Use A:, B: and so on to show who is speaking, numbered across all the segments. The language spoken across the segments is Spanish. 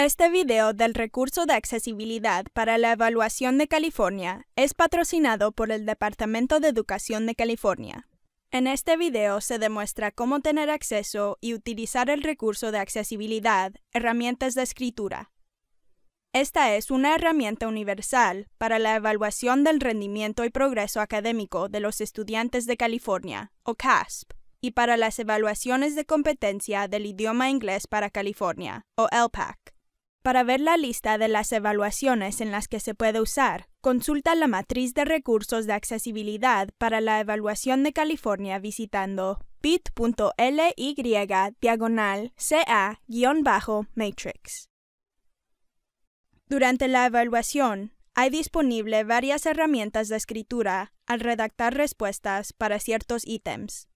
A: Este video del recurso de accesibilidad para la evaluación de California es patrocinado por el Departamento de Educación de California. En este video se demuestra cómo tener acceso y utilizar el recurso de accesibilidad, herramientas de escritura. Esta es una herramienta universal para la evaluación del rendimiento y progreso académico de los estudiantes de California, o CASP, y para las evaluaciones de competencia del idioma inglés para California, o LPAC. Para ver la lista de las evaluaciones en las que se puede usar, consulta la matriz de recursos de accesibilidad para la evaluación de California visitando bit.ly diagonal CA-matrix. Durante la evaluación, hay disponible varias herramientas de escritura al redactar respuestas para ciertos ítems.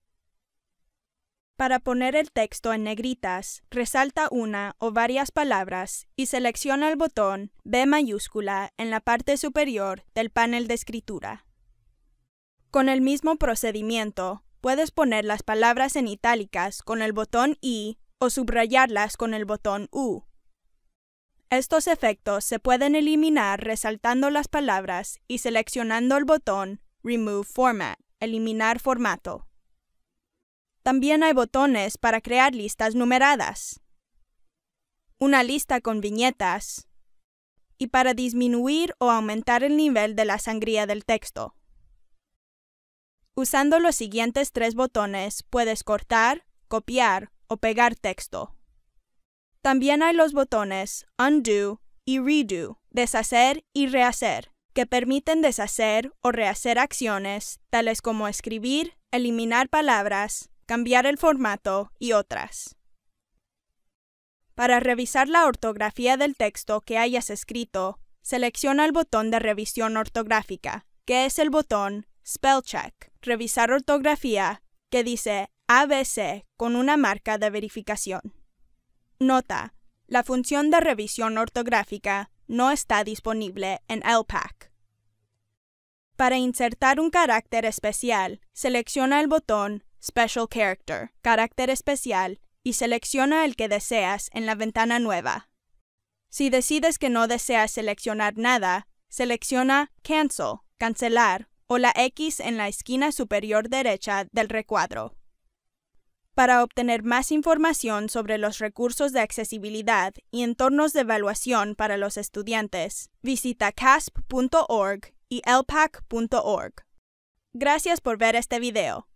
A: Para poner el texto en negritas, resalta una o varias palabras y selecciona el botón B mayúscula en la parte superior del panel de escritura. Con el mismo procedimiento, puedes poner las palabras en itálicas con el botón I o subrayarlas con el botón U. Estos efectos se pueden eliminar resaltando las palabras y seleccionando el botón Remove Format, eliminar formato. También hay botones para crear listas numeradas, una lista con viñetas y para disminuir o aumentar el nivel de la sangría del texto. Usando los siguientes tres botones puedes cortar, copiar o pegar texto. También hay los botones undo y redo, deshacer y rehacer, que permiten deshacer o rehacer acciones tales como escribir, eliminar palabras, cambiar el formato y otras. Para revisar la ortografía del texto que hayas escrito, selecciona el botón de revisión ortográfica, que es el botón Spellcheck, revisar ortografía, que dice ABC con una marca de verificación. Nota, la función de revisión ortográfica no está disponible en LPAC. Para insertar un carácter especial, selecciona el botón Special Character, carácter especial, y selecciona el que deseas en la ventana nueva. Si decides que no deseas seleccionar nada, selecciona Cancel, cancelar, o la X en la esquina superior derecha del recuadro. Para obtener más información sobre los recursos de accesibilidad y entornos de evaluación para los estudiantes, visita casp.org y ELPAC.org. Gracias por ver este video.